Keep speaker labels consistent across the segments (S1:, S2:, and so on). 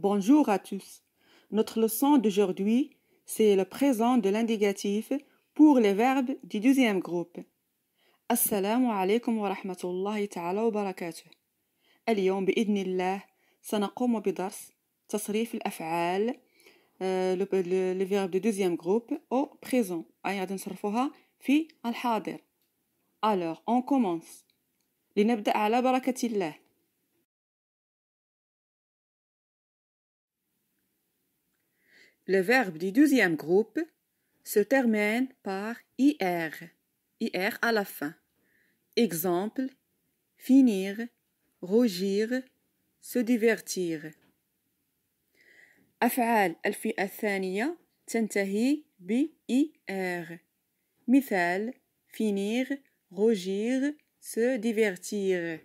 S1: Bonjour à tous. Notre leçon d'aujourd'hui, c'est le présent de l'indicatif pour les verbes du deuxième groupe. Assalamu alaikum wa rahmatullahi ta'ala wa barakatuh. Aliyom bi'idnillah, sanakum wa bidars, tasrif l'af'al, euh, le verbe du deuxième groupe au présent. Ayadin sarfouha fi al-hadir. Alors, on commence. لنبدأ على بركة Le verbe du deuxième groupe se termine par ir, ir à la fin. Exemple, finir, rougir, se divertir. أفعال الفئة الثانية تنتهي ب ir.
S2: مثال finir, rougir, se divertir.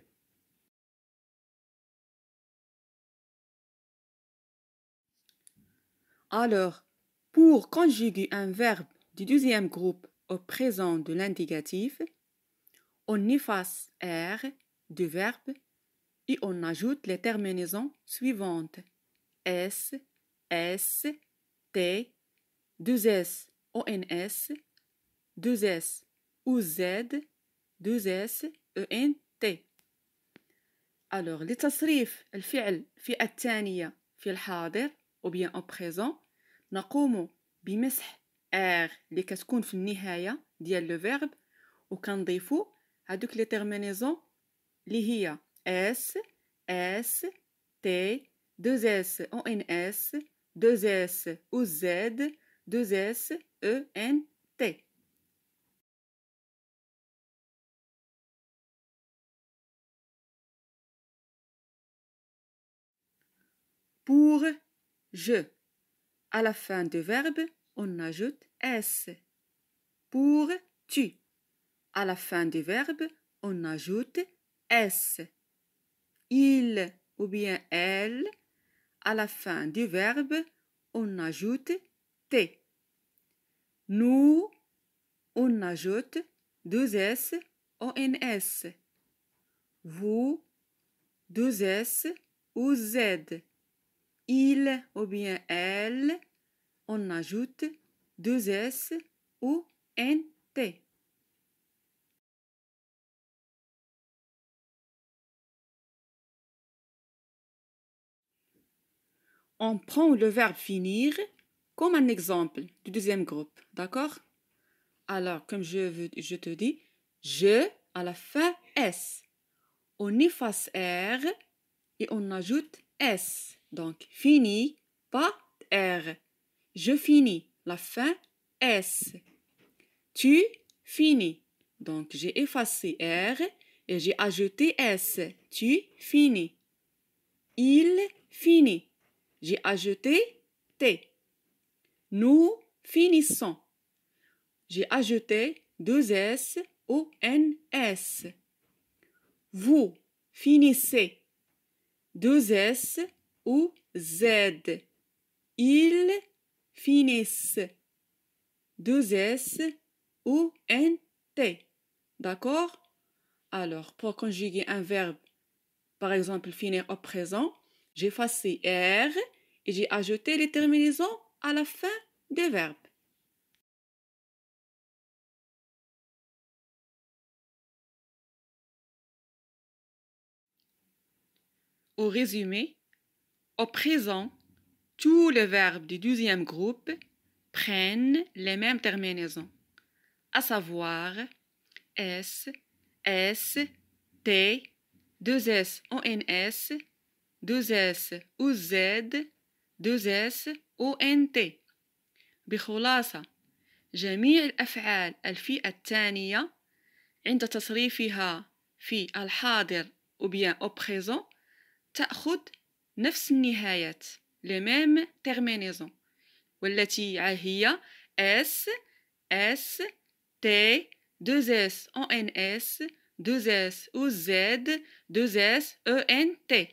S2: Alors, pour conjuguer un verbe du deuxième groupe
S1: au présent de l'indicatif, on efface R du verbe et on ajoute les terminaisons suivantes S, S, T, 2S, ONS, 2S ou Z, 2S, ENT. Alors, le tasrif, le fi'l, في الثانية, في الحاضر, ou bien au présent, nous avons le R qui est en de le verbe et nous avons mis le terminaison qui est S, S, T, deux S, O, S,
S2: deux S, O, Z, deux S, E, N, T. Pour
S1: Je. À la fin du verbe, on ajoute s. Pour tu. À la fin du verbe, on ajoute s. Il ou bien elle. À la fin du verbe, on ajoute t. Nous, on ajoute deux s ou s. Vous, deux s ou z il ou bien elle, on ajoute deux S ou un
S2: T. On prend
S1: le verbe finir comme un exemple du deuxième groupe, d'accord Alors, comme je, je te dis, je à la fin S. On efface R et on ajoute S. Donc, fini, pas R. Je finis, la fin S. Tu finis. Donc, j'ai effacé R et j'ai ajouté S. Tu finis. Il finit. J'ai ajouté T. Nous finissons. J'ai ajouté deux S au NS. Vous finissez. Deux S ou Z. Ils finissent. Deux S ou nt D'accord Alors, pour conjuguer un verbe, par exemple finir au présent, j'ai effacé R et j'ai ajouté
S2: les terminaisons à la fin des verbes. Au résumé, au présent, tous
S1: les verbes du deuxième groupe prennent les mêmes terminaisons, à savoir S, S, T, 2S en 2S ou Z, 2S ont. ان بخلاصة جميع الأفعال الفئة الثانية عند تصريفها في الحاضر أو bien au présent تأخذ نفس النهايات لو ميم تيرمينيزون والتي هي اس اس تي 2 اس او ان اس 2 اس او زد 2
S2: اس او ان تي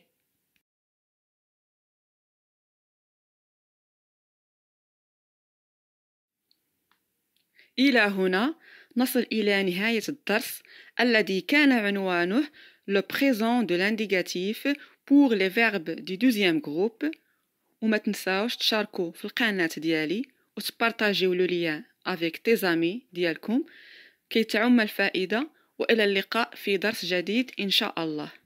S2: إلى هنا
S1: نصل إلى نهاية الدرس الذي كان عنوانه le présent de l'indicatif بور لي فيرب دي دوزيام جروب وما تنساوش تشاركو في القناة ديالي وتبارطاجيو لو ليان افيك تي زامي ديالكم
S2: كي تعم الفائدة والى اللقاء في درس جديد ان شاء الله